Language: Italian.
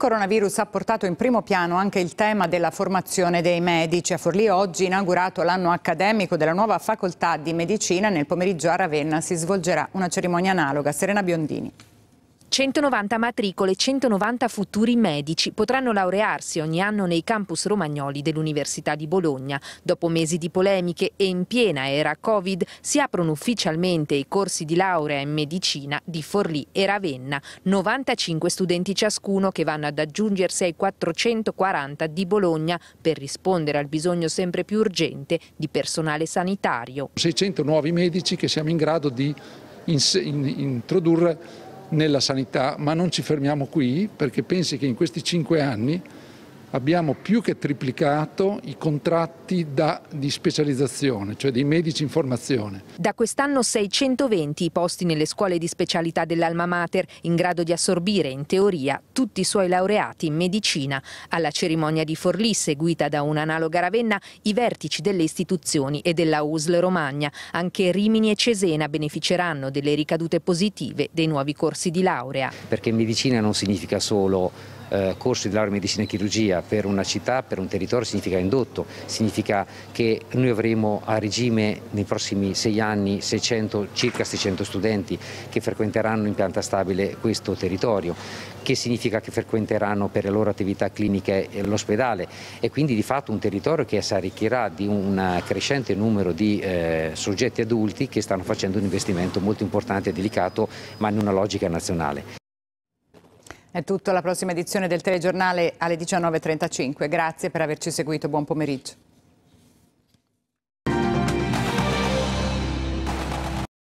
coronavirus ha portato in primo piano anche il tema della formazione dei medici. A Forlì oggi inaugurato l'anno accademico della nuova facoltà di medicina. Nel pomeriggio a Ravenna si svolgerà una cerimonia analoga. Serena Biondini. 190 matricole, e 190 futuri medici potranno laurearsi ogni anno nei campus romagnoli dell'Università di Bologna. Dopo mesi di polemiche e in piena era Covid si aprono ufficialmente i corsi di laurea in medicina di Forlì e Ravenna, 95 studenti ciascuno che vanno ad aggiungersi ai 440 di Bologna per rispondere al bisogno sempre più urgente di personale sanitario. 600 nuovi medici che siamo in grado di introdurre nella sanità, ma non ci fermiamo qui perché pensi che in questi cinque anni abbiamo più che triplicato i contratti da, di specializzazione, cioè dei medici in formazione. Da quest'anno 620 i posti nelle scuole di specialità dell'Alma Mater, in grado di assorbire in teoria tutti i suoi laureati in medicina. Alla cerimonia di Forlì, seguita da un'analoga Ravenna, i vertici delle istituzioni e della USL Romagna, anche Rimini e Cesena beneficeranno delle ricadute positive dei nuovi corsi di laurea. Perché medicina non significa solo eh, corso di laurea in medicina e chirurgia per una città, per un territorio significa indotto, significa che noi avremo a regime nei prossimi sei anni 600, circa 600 studenti che frequenteranno in pianta stabile questo territorio, che significa che frequenteranno per le loro attività cliniche eh, l'ospedale e quindi di fatto un territorio che si arricchirà di un crescente numero di eh, soggetti adulti che stanno facendo un investimento molto importante e delicato ma in una logica nazionale. È tutto alla prossima edizione del telegiornale alle 19.35. Grazie per averci seguito. Buon pomeriggio.